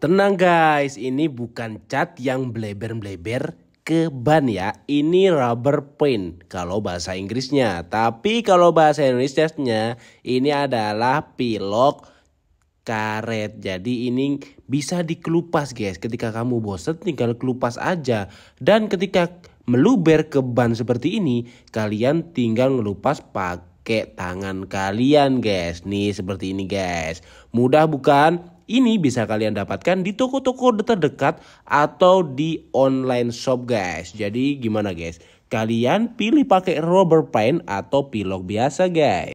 Tenang guys, ini bukan cat yang bleber-bleber ke ban ya. Ini rubber paint kalau bahasa Inggrisnya. Tapi kalau bahasa Indonesia-nya ini adalah pilok karet. Jadi ini bisa dikelupas guys. Ketika kamu bosen tinggal kelupas aja. Dan ketika meluber ke ban seperti ini, kalian tinggal ngelupas pakai pakai tangan kalian guys. Nih seperti ini guys. Mudah bukan? Ini bisa kalian dapatkan di toko-toko terdekat atau di online shop guys. Jadi gimana guys? Kalian pilih pakai rubber paint atau pilok biasa guys.